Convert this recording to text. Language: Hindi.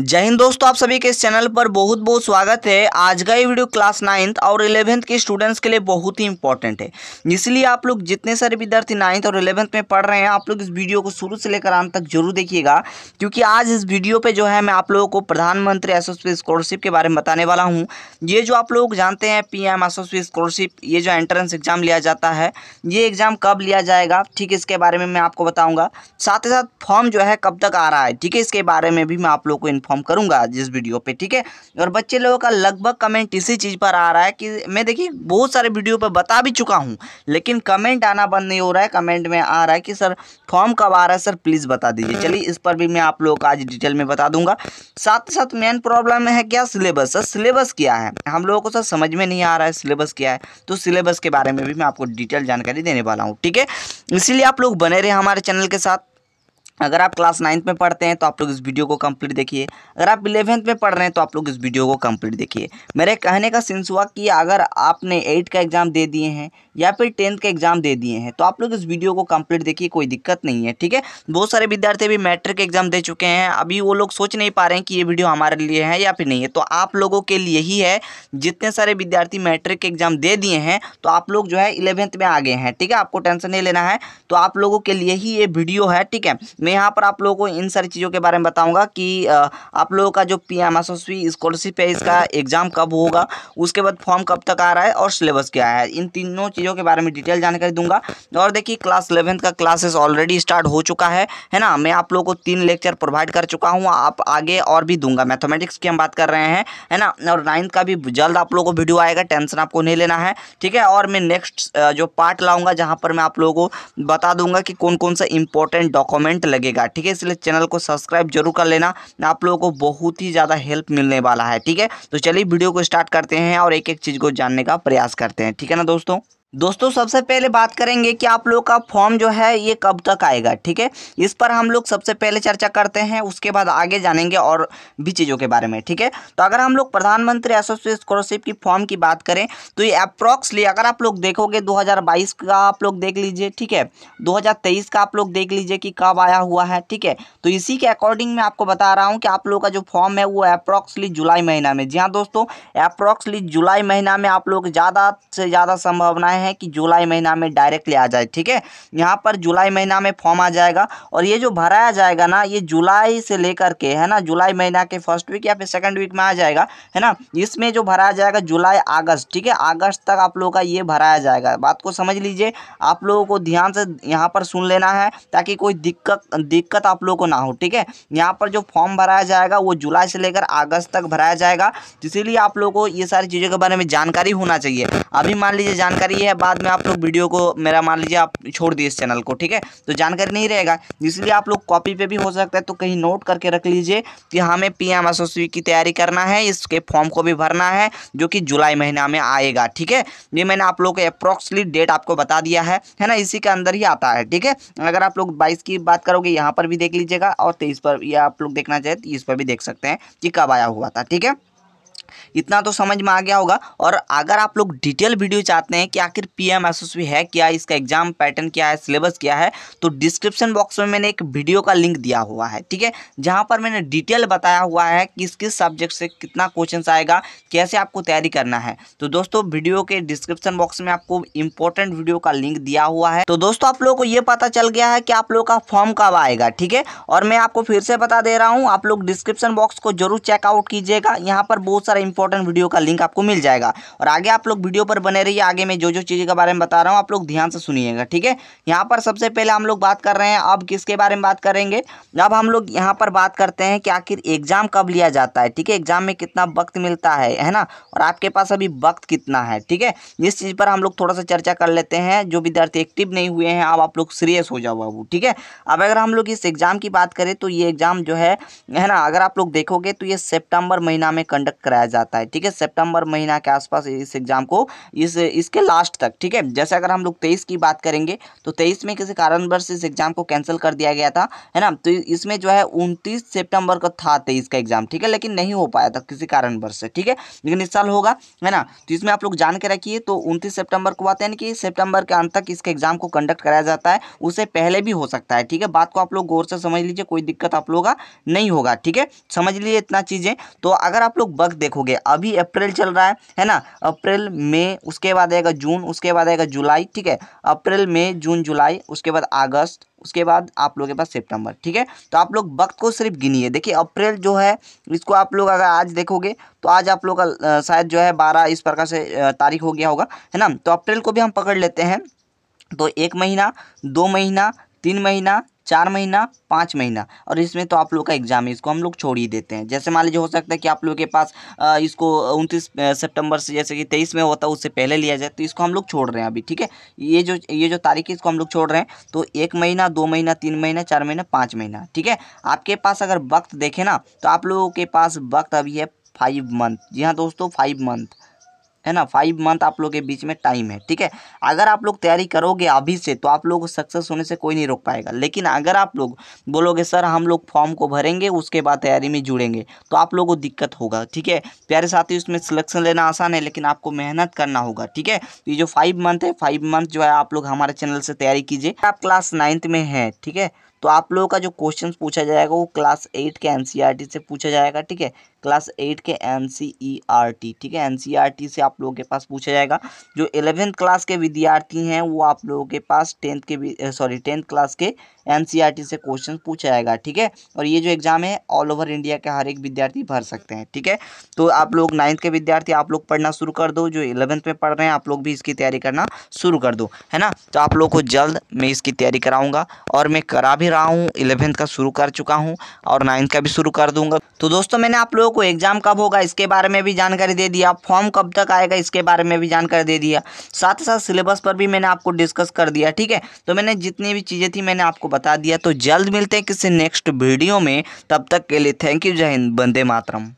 जय हिंद दोस्तों आप सभी के इस चैनल पर बहुत बहुत स्वागत है आज का ये वीडियो क्लास नाइन्थ और इलेवेंथ के स्टूडेंट्स के लिए बहुत ही इंपॉर्टेंट है इसलिए आप लोग जितने सारे विद्यार्थी नाइन्थ और इलेवेंथ में पढ़ रहे हैं आप लोग इस वीडियो को शुरू से लेकर अंत तक जरूर देखिएगा क्योंकि आज इस वीडियो पर जो है मैं आप लोगों को प्रधानमंत्री एसोसिएट स्कॉलरशिप के बारे में बताने वाला हूँ ये जो आप लोग जानते हैं पी एम स्कॉलरशिप ये जो एंट्रेंस एग्जाम लिया जाता है ये एग्जाम कब लिया जाएगा ठीक है इसके बारे में मैं आपको बताऊँगा साथ ही साथ फॉर्म जो है कब तक आ रहा है ठीक है इसके बारे में भी मैं आप लोग को इन्फॉर्म करूंगा जिस वीडियो पे ठीक है और बच्चे लोगों का लगभग कमेंट इसी चीज़ पर आ रहा है कि मैं देखिए बहुत सारे वीडियो पर बता भी चुका हूँ लेकिन कमेंट आना बंद नहीं हो रहा है कमेंट में आ रहा है कि सर फॉर्म कब आ रहा है सर प्लीज़ बता दीजिए चलिए इस पर भी मैं आप लोगों को आज डिटेल में बता दूंगा साथ ही साथ मेन प्रॉब्लम है क्या सिलेबस सर सिलेबस क्या है हम लोगों को सर समझ में नहीं आ रहा है सिलेबस क्या है तो सिलेबस के बारे में भी मैं आपको डिटेल जानकारी देने वाला हूँ ठीक है इसीलिए आप लोग बने रहे हमारे चैनल के साथ अगर आप क्लास नाइन्थ में पढ़ते हैं तो आप लोग इस वीडियो को कंप्लीट देखिए अगर आप इलेवेंथ में पढ़ रहे हैं तो आप लोग इस वीडियो को कंप्लीट देखिए मेरे कहने का सिंस हुआ कि अगर आपने एट का एग्ज़ाम दे दिए हैं या फिर टेंथ का एग्ज़ाम दे दिए हैं तो आप लोग इस वीडियो को कंप्लीट देखिए कोई दिक्कत नहीं है ठीक है बहुत सारे विद्यार्थी अभी मैट्रिक एग्ज़ाम दे चुके हैं अभी वो लोग सोच नहीं पा रहे हैं कि ये वीडियो हमारे लिए है या फिर नहीं है तो आप लोगों के लिए ही है जितने सारे विद्यार्थी मैट्रिक एग्ज़ाम दे दिए हैं तो आप लोग जो है इलेवेंथ में आ गए हैं ठीक है आपको टेंशन नहीं लेना है तो आप लोगों के लिए ही ये वीडियो है ठीक है मैं यहाँ पर आप लोगों को इन सारी चीज़ों के बारे में बताऊँगा कि आप लोगों का जो पी एम एस स्कॉलरशिप है इसका हाँ। एग्ज़ाम कब होगा उसके बाद फॉर्म कब तक आ रहा है और सिलेबस क्या है इन तीनों चीज़ों के बारे में डिटेल जानकारी दूंगा और देखिए क्लास इलेवेंथ का क्लासेस ऑलरेडी स्टार्ट हो चुका है है ना मैं आप लोगों को तीन लेक्चर प्रोवाइड कर चुका हूँ आप आगे और भी दूंगा मैथमेटिक्स की हम बात कर रहे हैं है ना और नाइन्थ का भी जल्द आप लोगों को वीडियो आएगा टेंशन आपको नहीं लेना है ठीक है और मैं नेक्स्ट जो पार्ट लाऊंगा जहाँ पर मैं आप लोगों को बता दूंगा कि कौन कौन सा इंपॉर्टेंट डॉक्यूमेंट लगेगा ठीक है इसलिए चैनल को सब्सक्राइब जरूर कर लेना आप लोगों को बहुत ही ज़्यादा हेल्प मिलने वाला है ठीक है तो चलिए वीडियो को स्टार्ट करते हैं और एक एक चीज़ को जानने का प्रयास करते हैं ठीक है ना दोस्तों दोस्तों सबसे पहले बात करेंगे कि आप लोग का फॉर्म जो है ये कब तक आएगा ठीक है इस पर हम लोग सबसे पहले चर्चा करते हैं उसके बाद आगे जानेंगे और भी चीज़ों के बारे में ठीक है तो अगर हम लोग प्रधानमंत्री एसोसिएट स्कॉलरशिप की फॉर्म की बात करें तो ये अप्रॉक्सली अगर आप लोग देखोगे 2022 का आप लोग देख लीजिए ठीक है दो का आप लोग देख लीजिए कि कब आया हुआ है ठीक है तो इसी के अकॉर्डिंग मैं आपको बता रहा हूँ कि आप लोग का जो फॉर्म है वो अप्रॉक्सली जुलाई महीना में जी हाँ दोस्तों अप्रॉक्सली जुलाई महीना में आप लोग ज़्यादा से ज़्यादा संभावनाएँ हैं कि जुलाई महीना में डायरेक्टली आ जाए ठीक है यहाँ पर जुलाई महीना में फॉर्म आ जाएगा और ये जो भराया जाएगा ना ये जुलाई से लेकर के है ना जुलाई महीना के फर्स्ट वीक या फिर सेकेंड वीक में आ जाएगा है ना इसमें जो भराया जाएगा जुलाई अगस्त ठीक है अगस्त तक आप लोगों का ये भराया जाएगा बात को समझ लीजिए आप लोगों को ध्यान से यहाँ पर सुन लेना है ताकि कोई दिक्कत दिक्कत आप लोगों को ना हो ठीक है यहाँ पर जो फॉर्म भराया जाएगा वो जुलाई से लेकर अगस्त तक भराया जाएगा इसीलिए आप लोगों को ये सारी चीज़ों के बारे में जानकारी होना चाहिए अभी मान लीजिए जानकारी ये है बाद में आप लोग वीडियो को मेरा मान लीजिए आप छोड़ दिए इस चैनल को ठीक है तो जानकारी नहीं रहेगा इसलिए आप लोग कॉपी पे भी हो सकता है तो कहीं नोट करके रख लीजिए कि हाँ, हमें पी एम की तैयारी करना है इसके फॉर्म को भी भरना है जो कि जुलाई महीना में आएगा ठीक है ये मैंने आप लोग को अप्रोक्सली डेट आपको बता दिया है है ना इसी के अंदर ही आता है ठीक है अगर आप लोग बाईस की बात करोगे यहाँ पर भी देख लीजिएगा और तेईस पर या आप लोग देखना चाहे तो इस पर भी देख सकते हैं कि कब आया हुआ था ठीक है इतना तो समझ में आ गया होगा और अगर आप लोग डिटेल वीडियो चाहते हैं कि आखिर पी एम है क्या इसका एग्जाम पैटर्न क्या है सिलेबस क्या है तो डिस्क्रिप्शन बॉक्स में मैंने एक वीडियो का लिंक दिया हुआ है ठीक है जहाँ पर मैंने डिटेल बताया हुआ है किस किस सब्जेक्ट से कितना क्वेश्चन आएगा कैसे आपको तैयारी करना है तो दोस्तों वीडियो के डिस्क्रिप्शन बॉक्स में आपको इंपॉर्टेंट वीडियो का लिंक दिया हुआ है तो दोस्तों आप लोगों को ये पता चल गया है कि आप लोग का फॉर्म कब आएगा ठीक है और मैं आपको फिर से बता दे रहा हूँ आप लोग डिस्क्रिप्शन बॉक्स को जरूर चेकआउट कीजिएगा यहाँ पर बहुत सारे सारा इंपॉर्टेंट वीडियो का लिंक आपको मिल जाएगा और आगे आप लोग वीडियो पर बने रहिए आगे मैं जो जो चीज़ों के बारे में बता रहा हूँ आप लोग ध्यान से सुनिएगा ठीक है यहाँ पर सबसे पहले हम लोग बात कर रहे हैं अब किसके बारे में बात करेंगे अब हम लोग यहाँ पर बात करते हैं कि आखिर एग्ज़ाम कब लिया जाता है ठीक है एग्ज़ाम में कितना वक्त मिलता है है ना और आपके पास अभी वक्त कितना है ठीक है इस चीज़ पर हम लोग थोड़ा सा चर्चा कर लेते हैं जो विद्यार्थी एक्टिव नहीं हुए हैं अब आप लोग सीरियस हो जाओ बाबू ठीक है अब अगर हम लोग इस एग्ज़ाम की बात करें तो ये एग्ज़ाम जो है है ना अगर आप लोग देखोगे तो ये सेप्टेम्बर महीना में कंडक्ट कराया जाता है ठीक है सेप्टेम्बर महीना के आसपास इस एग्ज़ाम को इस इसके लास्ट तक ठीक है जैसे अगर हम लोग तेईस की बात करेंगे तो तेईस में किसी कारणवश इस एग्ज़ाम को कैंसिल कर दिया गया था है ना तो इसमें जो है उनतीस सेप्टेम्बर का था तेईस का एग्ज़ाम ठीक है लेकिन नहीं हो पाया था किसी कारणवश से ठीक है लेकिन इस साल होगा है ना तो इसमें आप लोग जान के रखिए तो उनतीस सेप्टेम्बर को बात यानी कि सेप्टेम्बर के अंत तक इसके एग्ज़ाम को कंडक्ट कराया जाता है उसे पहले भी हो सकता है ठीक है बात को आप लोग गौर से समझ लीजिए कोई दिक्कत आप लोगों का नहीं होगा ठीक है समझ लीजिए इतना चीज़ें तो अगर आप लोग बग देख देखोगे अभी अप्रैल चल रहा है है ना अप्रैल मई उसके बाद आएगा जून उसके बाद आएगा जुलाई ठीक है अप्रैल मई जून जुलाई उसके बाद अगस्त उसके बाद आप लोगों के पास सितंबर ठीक है तो आप लोग वक्त को सिर्फ गिनिए देखिए अप्रैल जो है इसको आप लोग अगर आज देखोगे तो आज आप लोग का शायद जो है बारह इस प्रकार से तारीख हो गया होगा है ना तो अप्रैल को भी हम पकड़ लेते हैं तो एक महीना दो महीना तीन महीना चार महीना पाँच महीना और इसमें तो आप लोग का एग्ज़ाम है इसको हम लोग छोड़ ही देते हैं जैसे मान लीजिए हो सकता है कि आप लोग के पास इसको उनतीस सितंबर से जैसे कि तेईस में होता है उससे पहले लिया जाए तो इसको हम लोग छोड़ रहे हैं अभी ठीक है ये जो ये जो तारीख है इसको हम लोग छोड़ रहे हैं तो एक महीना दो महीना तीन महीना चार महीना पाँच महीना ठीक है आपके पास अगर वक्त देखें ना तो आप लोगों के पास वक्त अभी है फाइव मंथ जी हाँ दोस्तों फाइव मंथ है ना फाइव मंथ आप लोग के बीच में टाइम है ठीक है अगर आप लोग तैयारी करोगे अभी से तो आप लोग को सक्सेस होने से कोई नहीं रोक पाएगा लेकिन अगर आप लोग बोलोगे सर हम लोग फॉर्म को भरेंगे उसके बाद तैयारी में जुड़ेंगे तो आप लोग को दिक्कत होगा ठीक है प्यारे साथी उसमें सिलेक्शन लेना आसान है लेकिन आपको मेहनत करना होगा ठीक है तो ये जो फाइव मंथ है फाइव मंथ जो है आप लोग हमारे चैनल से तैयारी कीजिए आप क्लास नाइन्थ में हैं ठीक है तो आप लोगों का जो क्वेश्चन पूछा जाएगा वो क्लास एट के एन e से पूछा जाएगा ठीक है क्लास एट के एन e ठीक है एन e से आप लोगों के पास पूछा जाएगा जो एलेवेंथ क्लास के विद्यार्थी हैं वो आप लोगों के पास टेंथ के सॉरी टेंथ क्लास के एन से क्वेश्चन पूछा जाएगा ठीक है और ये जो एग्ज़ाम है ऑल ओवर इंडिया के हर एक विद्यार्थी भर सकते हैं ठीक है तो आप लोग नाइन्थ के विद्यार्थी आप लोग पढ़ना शुरू कर दो जो इलेवेंथ में पढ़ रहे हैं आप लोग भी इसकी तैयारी करना शुरू कर दो है ना तो आप लोग को जल्द मैं इसकी तैयारी कराऊँगा और मैं करा भी रहा हूँ इलेवेंथ का शुरू कर चुका हूँ और नाइन्थ का भी शुरू कर दूंगा तो दोस्तों मैंने आप लोगों को एग्जाम कब होगा इसके बारे में भी जानकारी दे दिया फॉर्म कब तक आएगा इसके बारे में भी जानकारी दे दिया साथ साथ सिलेबस पर भी मैंने आपको डिस्कस कर दिया ठीक है तो मैंने जितनी भी चीज़ें थी मैंने आपको बता दिया तो जल्द मिलते हैं किसी नेक्स्ट वीडियो में तब तक के लिए थैंक यू जय हिंद बंदे मातरम